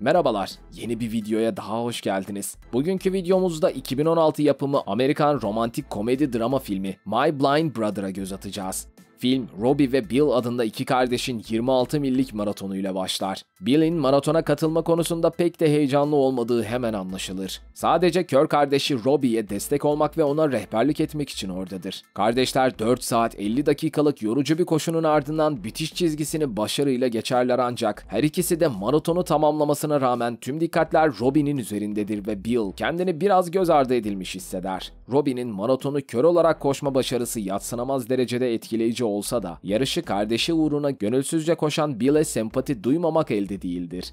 Merhabalar, yeni bir videoya daha hoş geldiniz. Bugünkü videomuzda 2016 yapımı Amerikan romantik komedi drama filmi My Blind Brother'a göz atacağız. Film Robbie ve Bill adında iki kardeşin 26 millik maratonuyla başlar. Bill'in maratona katılma konusunda pek de heyecanlı olmadığı hemen anlaşılır. Sadece kör kardeşi Robbie'ye destek olmak ve ona rehberlik etmek için oradadır. Kardeşler 4 saat 50 dakikalık yorucu bir koşunun ardından bitiş çizgisini başarıyla geçerler ancak her ikisi de maratonu tamamlamasına rağmen tüm dikkatler Robbie'nin üzerindedir ve Bill kendini biraz göz ardı edilmiş hisseder. Robbie'nin maratonu kör olarak koşma başarısı yatsınamaz derecede etkileyici gazeteci olsa da yarışı kardeşi uğruna gönülsüzce koşan Bill'e sempati duymamak elde değildir.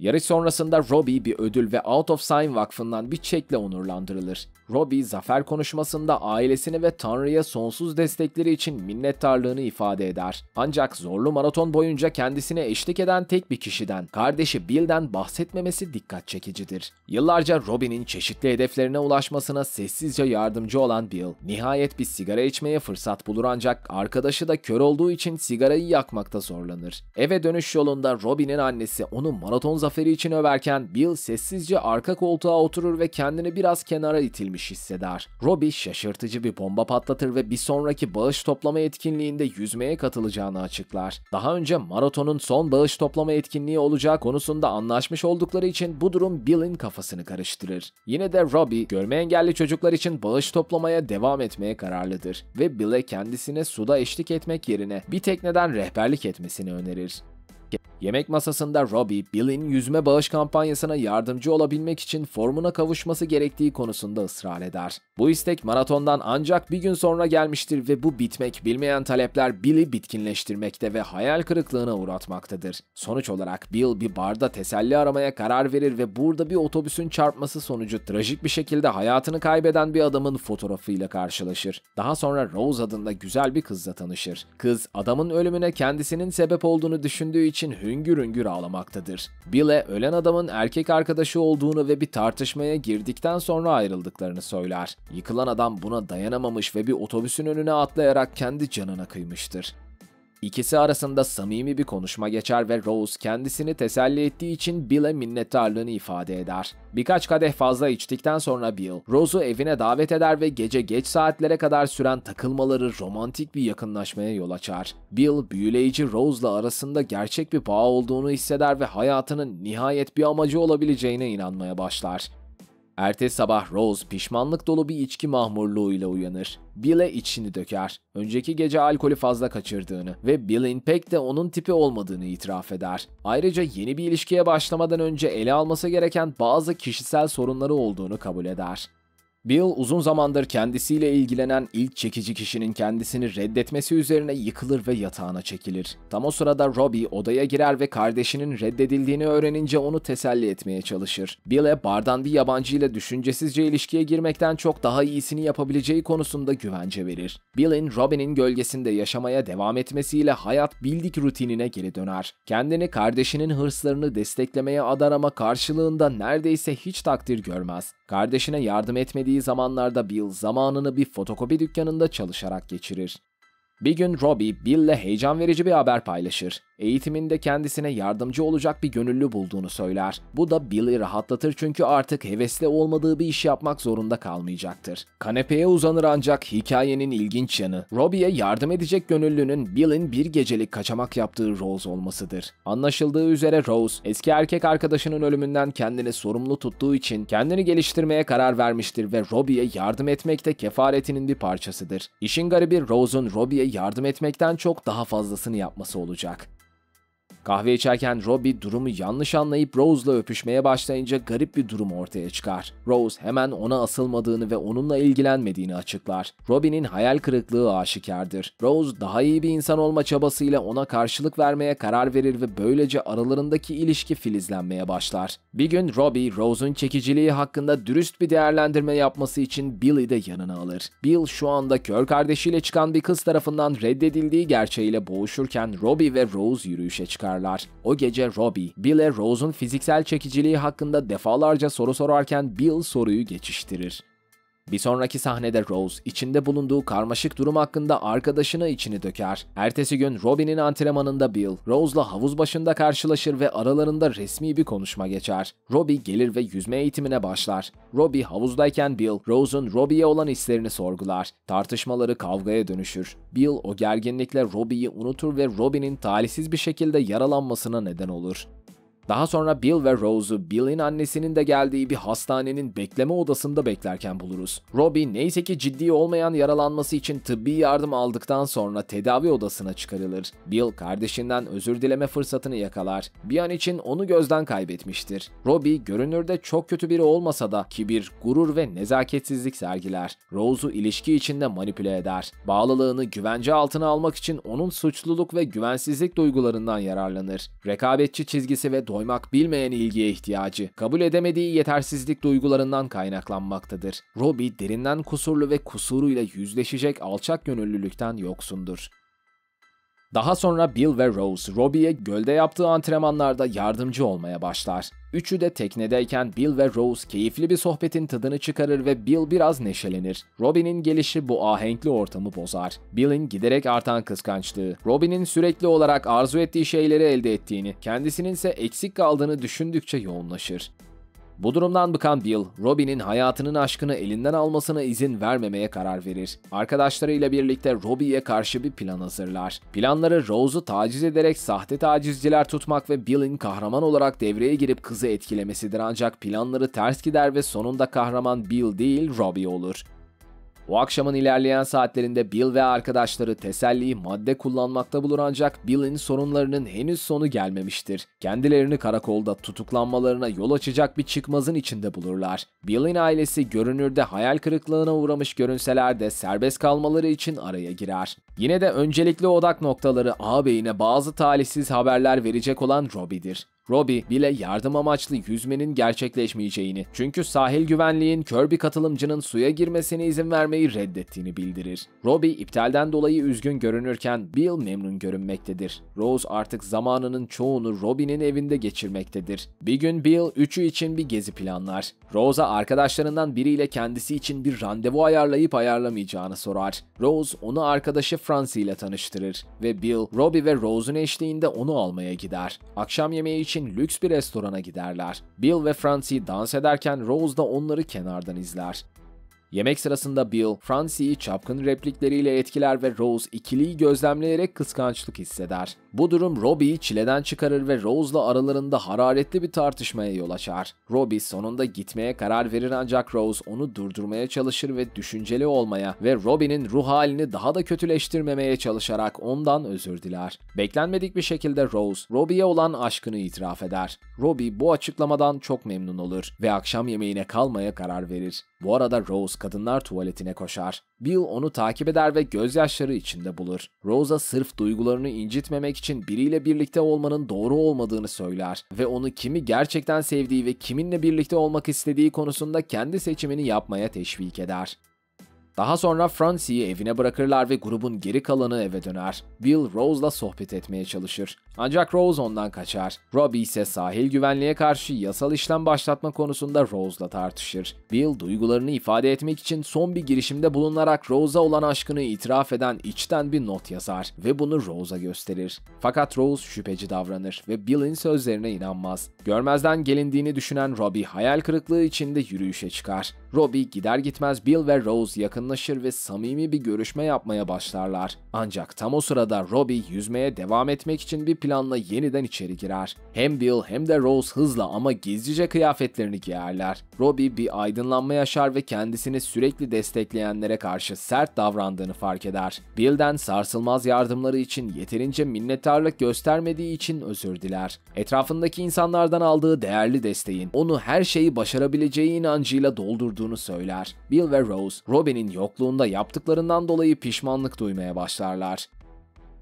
Yarış sonrasında Robbie bir ödül ve Out of Sign Vakfı'ndan bir çekle onurlandırılır. Robbie zafer konuşmasında ailesini ve Tanrı'ya sonsuz destekleri için minnettarlığını ifade eder. Ancak zorlu maraton boyunca kendisine eşlik eden tek bir kişiden, kardeşi Bill'den bahsetmemesi dikkat çekicidir. Yıllarca Robbie'nin çeşitli hedeflerine ulaşmasına sessizce yardımcı olan Bill, nihayet bir sigara içmeye fırsat bulur ancak arkadaşı da kör olduğu için sigarayı yakmakta zorlanır. Eve dönüş yolunda Robbie'nin annesi onu maraton zaferi için överken Bill sessizce arka koltuğa oturur ve kendini biraz kenara itilmiş hisseder. Robbie şaşırtıcı bir bomba patlatır ve bir sonraki bağış toplama etkinliğinde yüzmeye katılacağını açıklar. Daha önce maratonun son bağış toplama etkinliği olacağı konusunda anlaşmış oldukları için bu durum Bill'in kafasını karıştırır. Yine de Robbie görme engelli çocuklar için bağış toplamaya devam etmeye kararlıdır ve Bill'e kendisine suda eşlik etmek yerine bir tekneden rehberlik etmesini önerir. Yemek masasında Robbie, Bill'in yüzme bağış kampanyasına yardımcı olabilmek için formuna kavuşması gerektiği konusunda ısrar eder. Bu istek maratondan ancak bir gün sonra gelmiştir ve bu bitmek bilmeyen talepler Bill'i bitkinleştirmekte ve hayal kırıklığına uğratmaktadır. Sonuç olarak Bill bir barda teselli aramaya karar verir ve burada bir otobüsün çarpması sonucu trajik bir şekilde hayatını kaybeden bir adamın fotoğrafıyla karşılaşır. Daha sonra Rose adında güzel bir kızla tanışır. Kız adamın ölümüne kendisinin sebep olduğunu düşündüğü için için hüngür hüngür ağlamaktadır. Bile ölen adamın erkek arkadaşı olduğunu ve bir tartışmaya girdikten sonra ayrıldıklarını söyler. Yıkılan adam buna dayanamamış ve bir otobüsün önüne atlayarak kendi canına kıymıştır. İkisi arasında samimi bir konuşma geçer ve Rose kendisini teselli ettiği için Bill'e minnettarlığını ifade eder. Birkaç kadeh fazla içtikten sonra Bill, Rose'u evine davet eder ve gece geç saatlere kadar süren takılmaları romantik bir yakınlaşmaya yol açar. Bill, büyüleyici Rose'la arasında gerçek bir bağ olduğunu hisseder ve hayatının nihayet bir amacı olabileceğine inanmaya başlar. Ertesi sabah Rose pişmanlık dolu bir içki mahmurluğuyla uyanır. Bill'e içini döker. Önceki gece alkolü fazla kaçırdığını ve Bill'in pek de onun tipi olmadığını itiraf eder. Ayrıca yeni bir ilişkiye başlamadan önce ele alması gereken bazı kişisel sorunları olduğunu kabul eder. Bill uzun zamandır kendisiyle ilgilenen ilk çekici kişinin kendisini reddetmesi üzerine yıkılır ve yatağına çekilir. Tam o sırada Robbie odaya girer ve kardeşinin reddedildiğini öğrenince onu teselli etmeye çalışır. Bill'e bardan bir yabancı ile düşüncesizce ilişkiye girmekten çok daha iyisini yapabileceği konusunda güvence verir. Bill'in Robbie'nin gölgesinde yaşamaya devam etmesiyle hayat bildik rutinine geri döner. Kendini kardeşinin hırslarını desteklemeye adar ama karşılığında neredeyse hiç takdir görmez. Kardeşine yardım etmediği zamanlarda Bill zamanını bir fotokopi dükkanında çalışarak geçirir. Bir gün Robbie, Bill'le heyecan verici bir haber paylaşır. Eğitiminde kendisine yardımcı olacak bir gönüllü bulduğunu söyler. Bu da Bill'i rahatlatır çünkü artık hevesli olmadığı bir iş yapmak zorunda kalmayacaktır. Kanepeye uzanır ancak hikayenin ilginç yanı, Robbie'ye yardım edecek gönüllünün Bill'in bir gecelik kaçamak yaptığı Rose olmasıdır. Anlaşıldığı üzere Rose, eski erkek arkadaşının ölümünden kendini sorumlu tuttuğu için kendini geliştirmeye karar vermiştir ve Robbie'ye yardım etmek de kefaretinin bir parçasıdır. İşin garibi Rose'un Robbie'ye yardım etmekten çok daha fazlasını yapması olacak. Kahve içerken Robbie durumu yanlış anlayıp Rose'la öpüşmeye başlayınca garip bir durum ortaya çıkar. Rose hemen ona asılmadığını ve onunla ilgilenmediğini açıklar. Robbie'nin hayal kırıklığı aşikardır. Rose daha iyi bir insan olma çabasıyla ona karşılık vermeye karar verir ve böylece aralarındaki ilişki filizlenmeye başlar. Bir gün Robbie, Rose'un çekiciliği hakkında dürüst bir değerlendirme yapması için Billy de yanına alır. Bill şu anda kör kardeşiyle çıkan bir kız tarafından reddedildiği gerçeğiyle boğuşurken Robbie ve Rose yürüyüşe çıkar yaşarlar. O gece Robbie, Bill'e Rose'un fiziksel çekiciliği hakkında defalarca soru sorarken Bill soruyu geçiştirir. Bir sonraki sahnede Rose içinde bulunduğu karmaşık durum hakkında arkadaşına içini döker. Ertesi gün Robin'in antrenmanında Bill, Rose'la havuz başında karşılaşır ve aralarında resmi bir konuşma geçer. Robbie gelir ve yüzme eğitimine başlar. Robbie havuzdayken Bill, Rose'un Robbie'ye olan hislerini sorgular. Tartışmaları kavgaya dönüşür. Bill o gerginlikle Robbie'yi unutur ve Robin'in talihsiz bir şekilde yaralanmasına neden olur. Daha sonra Bill ve Rose'u Bill'in annesinin de geldiği bir hastanenin bekleme odasında beklerken buluruz. Robbie neyse ki ciddi olmayan yaralanması için tıbbi yardım aldıktan sonra tedavi odasına çıkarılır. Bill kardeşinden özür dileme fırsatını yakalar. Bir an için onu gözden kaybetmiştir. Robbie görünürde çok kötü biri olmasa da kibir, gurur ve nezaketsizlik sergiler. Rose'u ilişki içinde manipüle eder. Bağlılığını güvence altına almak için onun suçluluk ve güvensizlik duygularından yararlanır. Rekabetçi çizgisi ve doğa doymak bilmeyen ilgiye ihtiyacı, kabul edemediği yetersizlik duygularından kaynaklanmaktadır. Robbie derinden kusurlu ve kusuruyla yüzleşecek alçak gönüllülükten yoksundur. Daha sonra Bill ve Rose, Robbie'ye gölde yaptığı antrenmanlarda yardımcı olmaya başlar. Üçü de teknedeyken Bill ve Rose keyifli bir sohbetin tadını çıkarır ve Bill biraz neşelenir. Robbie'nin gelişi bu ahenkli ortamı bozar. Bill'in giderek artan kıskançlığı, Robbie'nin sürekli olarak arzu ettiği şeyleri elde ettiğini, kendisinin ise eksik kaldığını düşündükçe yoğunlaşır. Bu durumdan bıkan Bill, Robin'in hayatının aşkını elinden almasına izin vermemeye karar verir. Arkadaşlarıyla birlikte Robbie'ye karşı bir plan hazırlar. Planları Rose'u taciz ederek sahte tacizciler tutmak ve Bill'in kahraman olarak devreye girip kızı etkilemesidir ancak planları ters gider ve sonunda kahraman Bill değil Robbie olur. O akşamın ilerleyen saatlerinde Bill ve arkadaşları teselliyi madde kullanmakta bulur ancak Bill'in sorunlarının henüz sonu gelmemiştir. Kendilerini karakolda tutuklanmalarına yol açacak bir çıkmazın içinde bulurlar. Bill'in ailesi görünürde hayal kırıklığına uğramış görünseler de serbest kalmaları için araya girer. Yine de öncelikli odak noktaları ağabeyine bazı talihsiz haberler verecek olan Robbie'dir. Robbie bile yardım amaçlı yüzmenin gerçekleşmeyeceğini çünkü sahil güvenliğin kör katılımcının suya girmesine izin vermeyi reddettiğini bildirir. Robbie iptalden dolayı üzgün görünürken Bill memnun görünmektedir. Rose artık zamanının çoğunu Robbie'nin evinde geçirmektedir. Bir gün Bill üçü için bir gezi planlar. Rose'a arkadaşlarından biriyle kendisi için bir randevu ayarlayıp ayarlamayacağını sorar. Rose onu arkadaşı Francie ile tanıştırır ve Bill, Robbie ve Rose'un eşliğinde onu almaya gider. Akşam yemeği için için lüks bir restorana giderler. Bill ve Francie dans ederken Rose da onları kenardan izler. Yemek sırasında Bill, Francie'yi çapkın replikleriyle etkiler ve Rose ikiliyi gözlemleyerek kıskançlık hisseder. Bu durum Robbie'yi çileden çıkarır ve Rose'la aralarında hararetli bir tartışmaya yol açar. Robbie sonunda gitmeye karar verir ancak Rose onu durdurmaya çalışır ve düşünceli olmaya ve Robbie'nin ruh halini daha da kötüleştirmemeye çalışarak ondan özür diler. Beklenmedik bir şekilde Rose, Robbie'ye olan aşkını itiraf eder. Robbie bu açıklamadan çok memnun olur ve akşam yemeğine kalmaya karar verir. Bu arada Rose kadınlar tuvaletine koşar. Bill onu takip eder ve gözyaşları içinde bulur. Rose'a sırf duygularını incitmemek için biriyle birlikte olmanın doğru olmadığını söyler ve onu kimi gerçekten sevdiği ve kiminle birlikte olmak istediği konusunda kendi seçimini yapmaya teşvik eder. Daha sonra Francie'yi evine bırakırlar ve grubun geri kalanı eve döner. Bill Rose'la sohbet etmeye çalışır. Ancak Rose ondan kaçar. Robbie ise sahil güvenliğe karşı yasal işlem başlatma konusunda Rose'la tartışır. Bill duygularını ifade etmek için son bir girişimde bulunarak Rose'a olan aşkını itiraf eden içten bir not yazar ve bunu Rose'a gösterir. Fakat Rose şüpheci davranır ve Bill'in sözlerine inanmaz. Görmezden gelindiğini düşünen Robbie hayal kırıklığı içinde yürüyüşe çıkar. Robbie gider gitmez Bill ve Rose yakın anlaşır ve samimi bir görüşme yapmaya başlarlar. Ancak tam o sırada Robbie yüzmeye devam etmek için bir planla yeniden içeri girer. Hem Bill hem de Rose hızla ama gizlice kıyafetlerini giyerler. Robbie bir aydınlanma yaşar ve kendisini sürekli destekleyenlere karşı sert davrandığını fark eder. Bill'den sarsılmaz yardımları için yeterince minnettarlık göstermediği için özür diler. Etrafındaki insanlardan aldığı değerli desteğin onu her şeyi başarabileceği inancıyla doldurduğunu söyler. Bill ve Rose, Robbie'nin yokluğunda yaptıklarından dolayı pişmanlık duymaya başlarlar.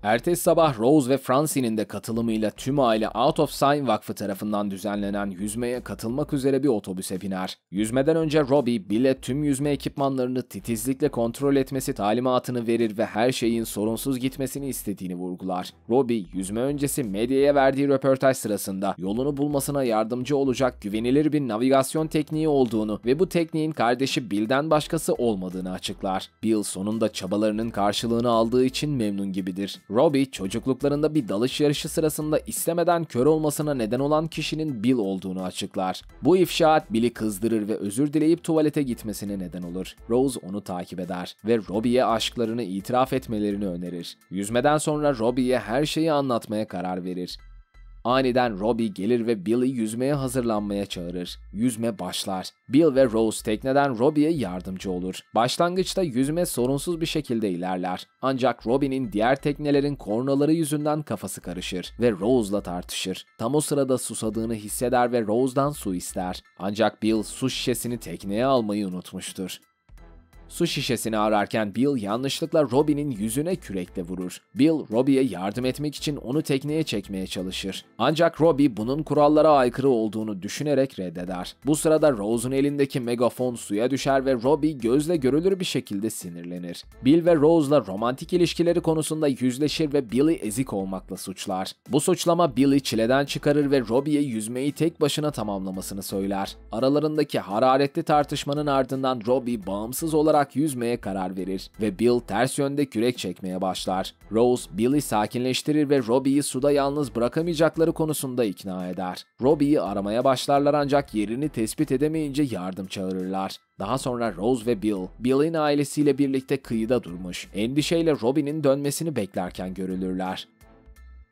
Ertesi sabah Rose ve Francine'in de katılımıyla tüm aile Out of Sign Vakfı tarafından düzenlenen yüzmeye katılmak üzere bir otobüse biner. Yüzmeden önce Robbie, Bill'e tüm yüzme ekipmanlarını titizlikle kontrol etmesi talimatını verir ve her şeyin sorunsuz gitmesini istediğini vurgular. Robbie, yüzme öncesi medyaya verdiği röportaj sırasında yolunu bulmasına yardımcı olacak güvenilir bir navigasyon tekniği olduğunu ve bu tekniğin kardeşi Bill'den başkası olmadığını açıklar. Bill sonunda çabalarının karşılığını aldığı için memnun gibidir. Robbie çocukluklarında bir dalış yarışı sırasında istemeden kör olmasına neden olan kişinin Bill olduğunu açıklar. Bu ifşaat Bill'i kızdırır ve özür dileyip tuvalete gitmesine neden olur. Rose onu takip eder ve Robbie'ye aşklarını itiraf etmelerini önerir. Yüzmeden sonra Robbie'ye her şeyi anlatmaya karar verir. Aniden Robbie gelir ve Bill'i yüzmeye hazırlanmaya çağırır. Yüzme başlar. Bill ve Rose tekneden Robbie'ye yardımcı olur. Başlangıçta yüzme sorunsuz bir şekilde ilerler. Ancak Robbie'nin diğer teknelerin kornaları yüzünden kafası karışır ve Rose'la tartışır. Tam o sırada susadığını hisseder ve Rose'dan su ister. Ancak Bill su şişesini tekneye almayı unutmuştur. Su şişesini ararken Bill yanlışlıkla Robbie'nin yüzüne kürekle vurur. Bill, Robbie'ye yardım etmek için onu tekneye çekmeye çalışır. Ancak Robbie bunun kurallara aykırı olduğunu düşünerek reddeder. Bu sırada Rose'un elindeki megafon suya düşer ve Robbie gözle görülür bir şekilde sinirlenir. Bill ve Rose'la romantik ilişkileri konusunda yüzleşir ve Bill'i ezik olmakla suçlar. Bu suçlama Bill'i çileden çıkarır ve Robbie'ye yüzmeyi tek başına tamamlamasını söyler. Aralarındaki hararetli tartışmanın ardından Robbie bağımsız olarak olarak yüzmeye karar verir ve Bill ters yönde kürek çekmeye başlar. Rose, Bill'i sakinleştirir ve Robbie'yi suda yalnız bırakamayacakları konusunda ikna eder. Robbie'yi aramaya başlarlar ancak yerini tespit edemeyince yardım çağırırlar. Daha sonra Rose ve Bill, Bill'in ailesiyle birlikte kıyıda durmuş, endişeyle Robbie'nin dönmesini beklerken görülürler.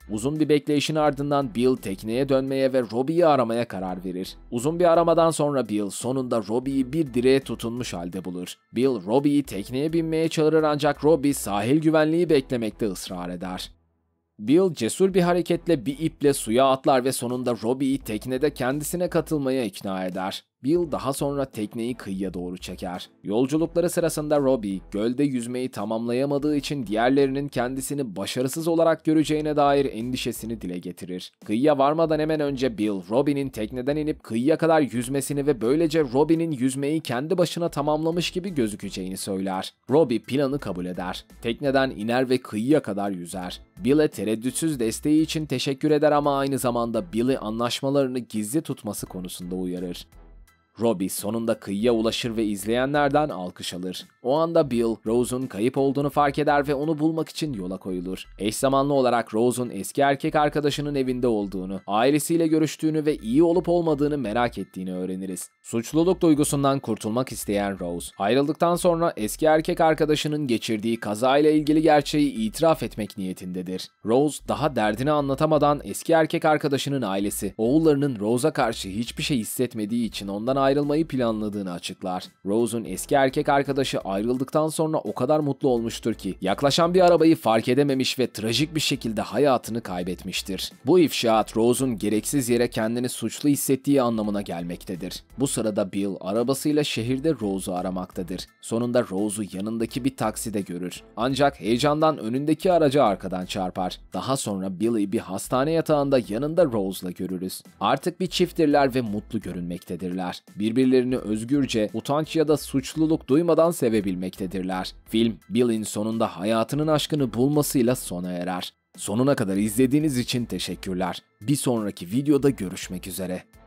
Uzun bir bekleyişin ardından Bill tekneye dönmeye ve Robbie'yi aramaya karar verir. Uzun bir aramadan sonra Bill sonunda Robbie'yi bir direğe tutunmuş halde bulur. Bill Robbie'yi tekneye binmeye çağırır ancak Robbie sahil güvenliği beklemekte ısrar eder. Bill cesur bir hareketle bir iple suya atlar ve sonunda Robbie'yi teknede kendisine katılmaya ikna eder. Bill daha sonra tekneyi kıyıya doğru çeker. Yolculukları sırasında Robbie, gölde yüzmeyi tamamlayamadığı için diğerlerinin kendisini başarısız olarak göreceğine dair endişesini dile getirir. Kıyıya varmadan hemen önce Bill, Robbie'nin tekneden inip kıyıya kadar yüzmesini ve böylece Robbie'nin yüzmeyi kendi başına tamamlamış gibi gözükeceğini söyler. Robbie planı kabul eder. Tekneden iner ve kıyıya kadar yüzer. Bill'e tereddütsüz desteği için teşekkür eder ama aynı zamanda Bill'i anlaşmalarını gizli tutması konusunda uyarır. Robbie sonunda kıyıya ulaşır ve izleyenlerden alkış alır. O anda Bill, Rose'un kayıp olduğunu fark eder ve onu bulmak için yola koyulur. Eş zamanlı olarak Rose'un eski erkek arkadaşının evinde olduğunu, ailesiyle görüştüğünü ve iyi olup olmadığını merak ettiğini öğreniriz. Suçluluk duygusundan kurtulmak isteyen Rose, ayrıldıktan sonra eski erkek arkadaşının geçirdiği kazayla ilgili gerçeği itiraf etmek niyetindedir. Rose daha derdini anlatamadan eski erkek arkadaşının ailesi, oğullarının Rose'a karşı hiçbir şey hissetmediği için ondan ayrılmayı planladığını açıklar. Rose'un eski erkek arkadaşı ayrıldıktan sonra o kadar mutlu olmuştur ki yaklaşan bir arabayı fark edememiş ve trajik bir şekilde hayatını kaybetmiştir. Bu ifşaat Rose'un gereksiz yere kendini suçlu hissettiği anlamına gelmektedir. Bu sırada Bill arabasıyla şehirde Rose'u aramaktadır. Sonunda Rose'u yanındaki bir takside görür. Ancak heyecandan önündeki aracı arkadan çarpar. Daha sonra Billy bir hastane yatağında yanında Rose'la görürüz. Artık bir çifttirler ve mutlu görünmektedirler birbirlerini özgürce, utanç ya da suçluluk duymadan sevebilmektedirler. Film, Bill'in sonunda hayatının aşkını bulmasıyla sona erer. Sonuna kadar izlediğiniz için teşekkürler. Bir sonraki videoda görüşmek üzere.